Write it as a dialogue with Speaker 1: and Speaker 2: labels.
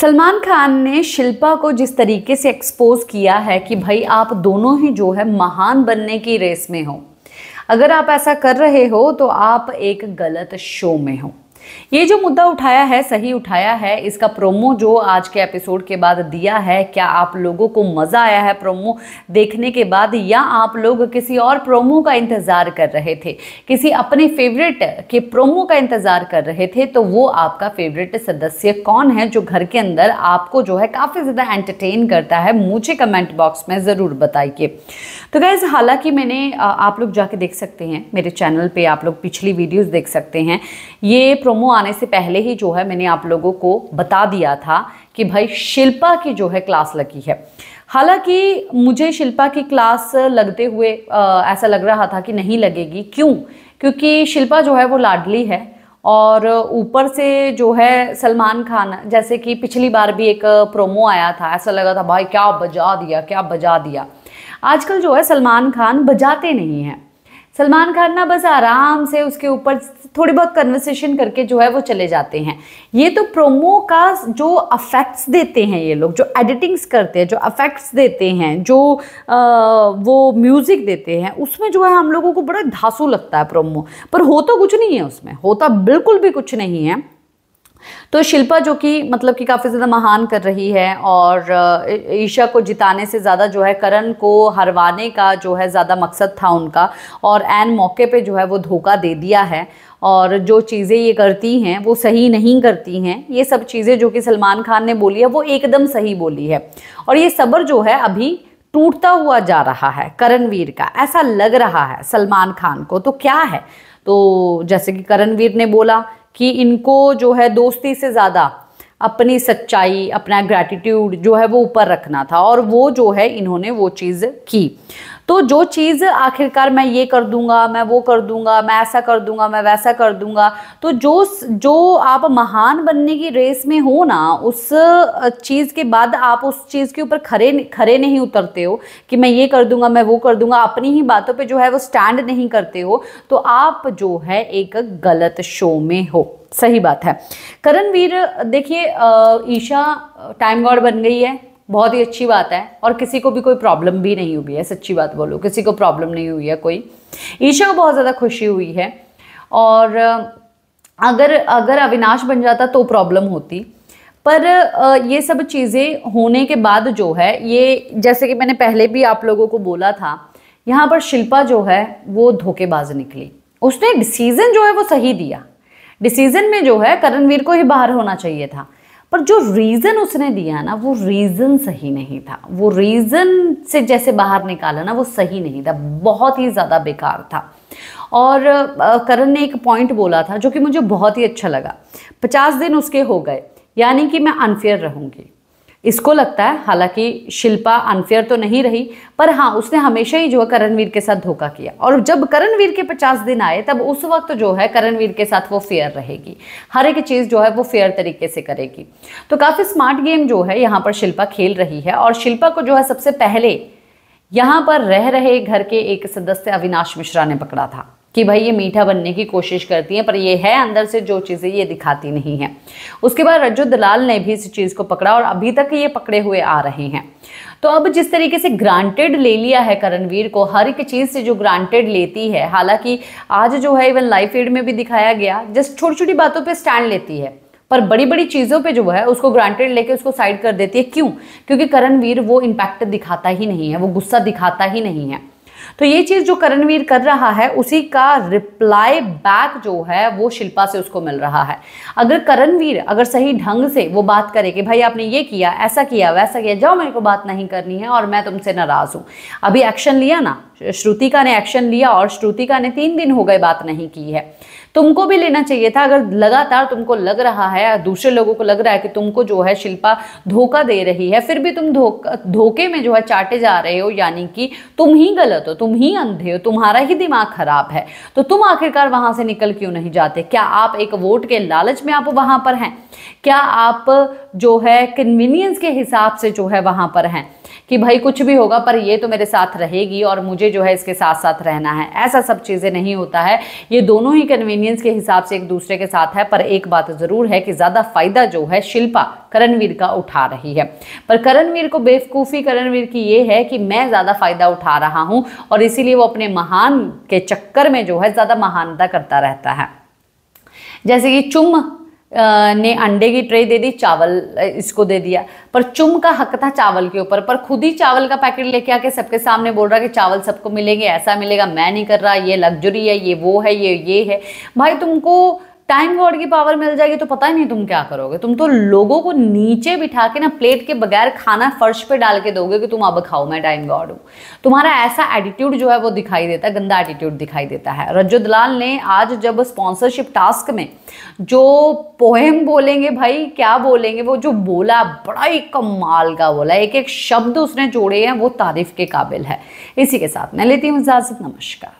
Speaker 1: सलमान खान ने शिल्पा को जिस तरीके से एक्सपोज किया है कि भाई आप दोनों ही जो है महान बनने की रेस में हो अगर आप ऐसा कर रहे हो तो आप एक गलत शो में हो ये जो मुद्दा उठाया है सही उठाया है इसका प्रोमो जो आज के एपिसोड के बाद दिया है क्या आप लोगों को मज़ा आया है प्रोमो देखने के बाद या आप लोग किसी और प्रोमो का इंतज़ार कर रहे थे किसी अपने फेवरेट के प्रोमो का इंतज़ार कर रहे थे तो वो आपका फेवरेट सदस्य कौन है जो घर के अंदर आपको जो है काफ़ी ज़्यादा एंटरटेन करता है मुझे कमेंट बॉक्स में ज़रूर बताइए तो गैस हालांकि मैंने आप लोग जाके देख सकते हैं मेरे चैनल पर आप लोग पिछली वीडियोज़ देख सकते हैं ये प्रोमो आने से पहले ही जो है मैंने आप लोगों को बता दिया था कि भाई शिल्पा की जो है क्लास लगी है हालांकि मुझे शिल्पा की क्लास लगते हुए आ, ऐसा लग रहा था कि नहीं लगेगी क्यों क्योंकि शिल्पा जो है वो लाडली है और ऊपर से जो है सलमान खान जैसे कि पिछली बार भी एक प्रोमो आया था ऐसा लगा था भाई क्या बजा दिया क्या बजा दिया आजकल जो है सलमान खान बजाते नहीं हैं सलमान खान ना बस आराम से उसके ऊपर थोड़ी बहुत कन्वर्सेशन करके जो है वो चले जाते हैं ये तो प्रोमो का जो अफेक्ट्स देते हैं ये लोग जो एडिटिंग्स करते हैं जो अफेक्ट्स देते हैं जो आ, वो म्यूज़िक देते हैं उसमें जो है हम लोगों को बड़ा धांसू लगता है प्रोमो पर हो तो कुछ नहीं है उसमें होता बिल्कुल भी कुछ नहीं है तो शिल्पा जो कि मतलब कि काफ़ी ज़्यादा महान कर रही है और ईशा को जिताने से ज़्यादा जो है करण को हरवाने का जो है ज़्यादा मकसद था उनका और एन मौके पे जो है वो धोखा दे दिया है और जो चीज़ें ये करती हैं वो सही नहीं करती हैं ये सब चीज़ें जो कि सलमान खान ने बोली है वो एकदम सही बोली है और ये सब्र जो है अभी टूटता हुआ जा रहा है करणवीर का ऐसा लग रहा है सलमान खान को तो क्या है तो जैसे कि करणवीर ने बोला कि इनको जो है दोस्ती से ज़्यादा अपनी सच्चाई अपना ग्रैटिट्यूड जो है वो ऊपर रखना था और वो जो है इन्होंने वो चीज़ की तो जो चीज़ आखिरकार मैं ये कर दूंगा मैं वो कर दूंगा मैं ऐसा कर दूंगा मैं वैसा कर दूंगा तो जो जो आप महान बनने की रेस में हो ना उस चीज़ के बाद आप उस चीज़ के ऊपर खरे खरे नहीं उतरते हो कि मैं ये कर दूंगा मैं वो कर दूंगा अपनी ही बातों पर जो है वो स्टैंड नहीं करते हो तो आप जो है एक गलत शो में हो सही बात है करणवीर देखिए ईशा टाइम गॉड बन गई है बहुत ही अच्छी बात है और किसी को भी कोई प्रॉब्लम भी नहीं हुई है सच्ची बात बोलो किसी को प्रॉब्लम नहीं हुई है कोई ईशा को बहुत ज़्यादा खुशी हुई है और अगर अगर अविनाश बन जाता तो प्रॉब्लम होती पर ये सब चीज़ें होने के बाद जो है ये जैसे कि मैंने पहले भी आप लोगों को बोला था यहाँ पर शिल्पा जो है वो धोखेबाज निकली उसने डिसीज़न जो है वो सही दिया डिसीज़न में जो है करणवीर को ही बाहर होना चाहिए था पर जो रीज़न उसने दिया ना वो रीज़न सही नहीं था वो रीज़न से जैसे बाहर निकाला ना वो सही नहीं था बहुत ही ज़्यादा बेकार था और करण ने एक पॉइंट बोला था जो कि मुझे बहुत ही अच्छा लगा पचास दिन उसके हो गए यानी कि मैं अनफेयर रहूँगी इसको लगता है हालांकि शिल्पा अनफेयर तो नहीं रही पर हाँ उसने हमेशा ही जो है करणवीर के साथ धोखा किया और जब करणवीर के पचास दिन आए तब उस वक्त जो है करणवीर के साथ वो फेयर रहेगी हर एक चीज़ जो है वो फेयर तरीके से करेगी तो काफ़ी स्मार्ट गेम जो है यहाँ पर शिल्पा खेल रही है और शिल्पा को जो है सबसे पहले यहाँ पर रह रहे घर के एक सदस्य अविनाश मिश्रा ने पकड़ा था कि भाई ये मीठा बनने की कोशिश करती हैं पर ये है अंदर से जो चीज़ें ये दिखाती नहीं हैं उसके बाद रज्जु दलाल ने भी इस चीज़ को पकड़ा और अभी तक ये पकड़े हुए आ रहे हैं तो अब जिस तरीके से ग्रांटेड ले लिया है करणवीर को हर एक चीज़ से जो ग्रांटेड लेती है हालांकि आज जो है इवन लाइफ एड में भी दिखाया गया जस्ट छोटी छोटी बातों पर स्टैंड लेती है पर बड़ी बड़ी चीज़ों पे जो है उसको ग्रांटेड लेके उसको साइड कर देती है क्यों क्योंकि करणवीर वो इम्पैक्ट दिखाता ही नहीं है वो गुस्सा दिखाता ही नहीं है तो ये चीज़ जो करणवीर कर रहा है उसी का रिप्लाई बैक जो है वो शिल्पा से उसको मिल रहा है अगर करणवीर अगर सही ढंग से वो बात करे कि भाई आपने ये किया ऐसा किया वैसा किया जाओ मेरे को बात नहीं करनी है और मैं तुमसे नाराज़ हूं अभी एक्शन लिया ना श्रुतिका ने एक्शन लिया और श्रुतिका ने तीन दिन हो गए बात नहीं की है तुमको भी लेना चाहिए था अगर लगातार तुमको लग रहा है दूसरे लोगों को लग रहा है कि तुमको जो है शिल्पा धोखा दे रही है फिर भी तुम धोखा धोखे में जो है चाटे जा रहे हो यानी कि तुम ही गलत हो तुम ही अंधे हो तुम्हारा ही दिमाग खराब है तो तुम आखिरकार वहां से निकल क्यों नहीं जाते क्या आप एक वोट के लालच में आप वहां पर हैं क्या आप जो है कन्वीनियंस के हिसाब से जो है वहां पर हैं कि भाई कुछ भी होगा पर ये तो मेरे साथ रहेगी और मुझे जो है इसके साथ साथ रहना है ऐसा सब चीज़ें नहीं होता है ये दोनों ही कन्वीनियंस ओपिनियंस के हिसाब से एक दूसरे के साथ है पर एक बात जरूर है कि ज्यादा फायदा जो है शिल्पा करणवीर का उठा रही है पर करणवीर को बेवकूफ़ी करणवीर की ये है कि मैं ज़्यादा फायदा उठा रहा हूं और इसीलिए वो अपने महान के चक्कर में जो है ज़्यादा महानता करता रहता है जैसे कि चुम्ब ने अंडे की ट्रे दे दी चावल इसको दे दिया पर चुम का हक था चावल के ऊपर पर खुद ही चावल का पैकेट लेके आके सबके सामने बोल रहा कि चावल सबको मिलेंगे ऐसा मिलेगा मैं नहीं कर रहा ये लग्जरी है ये वो है ये ये है भाई तुमको टाइम गॉड की पावर मिल जाएगी तो पता ही नहीं तुम क्या करोगे तुम तो लोगों को नीचे बिठा के ना प्लेट के बगैर खाना फर्श पे डाल के दोगे कि तुम अब खाओ मैं टाइम गॉड हूँ तुम्हारा ऐसा एटीट्यूड जो है वो दिखाई देता है गंदा एटीट्यूड दिखाई देता है रज्जो दलाल ने आज जब स्पॉन्सरशिप टास्क में जो पोएम बोलेंगे भाई क्या बोलेंगे वो जो बोला बड़ा ही कमाल का बोला एक एक शब्द उसने जोड़े हैं वो तारीफ के काबिल है इसी के साथ मैं लेती हूँ इजाज़त नमस्कार